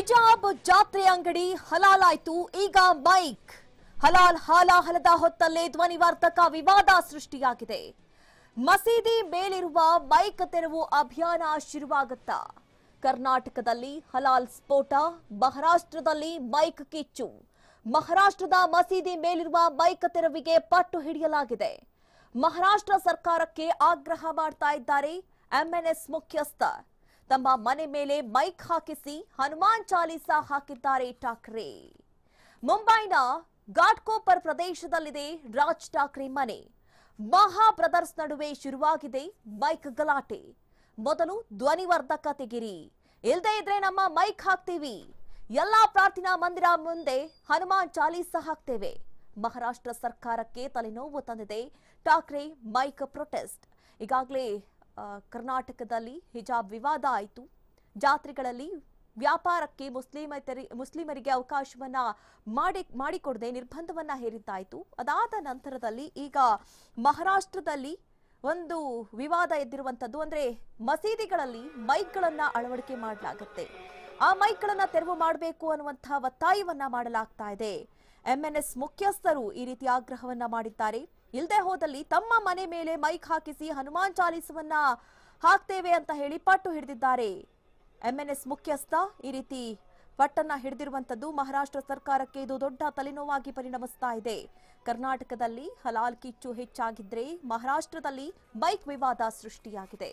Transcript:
ಹಿಜಾಬ್ ಜಾತ್ರೆ ಅಂಗಡಿ ಹಲಾಲ್ ಆಯ್ತು ಈಗ ಮೈಕ್ ಹಲಾಲ್ ಹಲದ ಹೊತ್ತಲ್ಲೇ ಧ್ವನಿವರ್ಧಕ ವಿವಾದ ಸೃಷ್ಟಿಯಾಗಿದೆ ಮಸೀದಿ ಮೇಲಿರುವ ಮೈಕ್ ತೆರವು ಅಭಿಯಾನ ಶುರುವಾಗುತ್ತಾ ಕರ್ನಾಟಕದಲ್ಲಿ ಹಲಾಲ್ ಸ್ಫೋಟ ಮಹಾರಾಷ್ಟ್ರದಲ್ಲಿ ಮೈಕ್ ಕಿಚ್ಚು ಮಹಾರಾಷ್ಟ್ರದ ಮಸೀದಿ ಮೇಲಿರುವ ಮೈಕ್ ತೆರವಿಗೆ ಪಟ್ಟು ಹಿಡಿಯಲಾಗಿದೆ ಮಹಾರಾಷ್ಟ್ರ ಸರ್ಕಾರಕ್ಕೆ ಆಗ್ರಹ ಮಾಡ್ತಾ ಇದ್ದಾರೆ ಎಂಎನ್ಎಸ್ ಮುಖ್ಯಸ್ಥ ತಮ್ಮ ಮನೆ ಮೇಲೆ ಮೈಕ್ ಹಾಕಿಸಿ ಹನುಮಾನ್ ಚಾಲೀಸ ಹಾಕಿದ್ದಾರೆ ಠಾಕ್ರೆ ಮುಂಬೈನ ಘಾಟ್ಕೋಪರ್ ಪ್ರದೇಶದಲ್ಲಿದೆ ರಾಜ್ ಠಾಕ್ರೆ ಮನೆ ಮಹಾ ಬ್ರದರ್ಸ್ ನಡುವೆ ಶುರುವಾಗಿದೆ ಮೈಕ್ ಗಲಾಟೆ ಮೊದಲು ಧ್ವನಿವರ್ಧಕ ತೆಗಿರಿ ಇಲ್ಲದೆ ಇದ್ರೆ ನಮ್ಮ ಮೈಕ್ ಹಾಕ್ತೀವಿ ಎಲ್ಲಾ ಪ್ರಾರ್ಥನಾ ಮಂದಿರ ಮುಂದೆ ಹನುಮಾನ್ ಚಾಲೀಸ ಹಾಕ್ತೇವೆ ಮಹಾರಾಷ್ಟ್ರ ಸರ್ಕಾರಕ್ಕೆ ತಲೆನೋವು ತಂದಿದೆ ಠಾಕ್ರೆ ಮೈಕ್ ಪ್ರೊಟೆಸ್ಟ್ ಈಗಾಗಲೇ ಕರ್ನಾಟಕದಲ್ಲಿ ಹಿಜಾಬ್ ವಿವಾದ ಆಯಿತು ಜಾತ್ರೆಗಳಲ್ಲಿ ವ್ಯಾಪಾರಕ್ಕೆ ಮುಸ್ಲಿಮ ಮುಸ್ಲಿಮರಿಗೆ ಅವಕಾಶವನ್ನ ಮಾಡಿ ಮಾಡಿಕೊಡದೆ ನಿರ್ಬಂಧವನ್ನ ಹೇರಿದ್ದಾಯಿತು ಅದಾದ ನಂತರದಲ್ಲಿ ಈಗ ಮಹಾರಾಷ್ಟ್ರದಲ್ಲಿ ಒಂದು ವಿವಾದ ಎದ್ದಿರುವಂಥದ್ದು ಅಂದ್ರೆ ಮಸೀದಿಗಳಲ್ಲಿ ಮೈಕ್ಗಳನ್ನ ಅಳವಡಿಕೆ ಮಾಡಲಾಗುತ್ತೆ ಆ ಮೈಕ್ಗಳನ್ನ ತೆರವು ಮಾಡಬೇಕು ಅನ್ನುವಂತಹ ಒತ್ತಾಯವನ್ನ ಮಾಡಲಾಗ್ತಾ ಇದೆ ಎಂಎನ್ಎಸ್ ಮುಖ್ಯಸ್ಥರು ಈ ರೀತಿ ಆಗ್ರಹವನ್ನ ಮಾಡಿದ್ದಾರೆ ಇಲ್ಲದೆ ಹೋದಲ್ಲಿ ತಮ್ಮ ಮನೆ ಮೇಲೆ ಮೈಕ್ ಹಾಕಿಸಿ ಹನುಮಾನ್ ಚಾಲೀಸವನ್ನ ಹಾಕ್ತೇವೆ ಅಂತ ಹೇಳಿ ಪಟ್ಟು ಹಿಡಿದಿದ್ದಾರೆ ಎಂಎನ್ಎಸ್ ಮುಖ್ಯಸ್ಥ ಈ ರೀತಿ ಪಟ್ಟನ್ನ ಹಿಡಿದಿರುವಂತದ್ದು ಮಹಾರಾಷ್ಟ್ರ ಸರ್ಕಾರಕ್ಕೆ ಇದು ದೊಡ್ಡ ತಲೆನೋವಾಗಿ ಪರಿಣಮಿಸ್ತಾ ಇದೆ ಕರ್ನಾಟಕದಲ್ಲಿ ಹಲಾಲ್ ಕಿಚ್ಚು ಹೆಚ್ಚಾಗಿದ್ರೆ ಮಹಾರಾಷ್ಟ್ರದಲ್ಲಿ ಬೈಕ್ ವಿವಾದ ಸೃಷ್ಟಿಯಾಗಿದೆ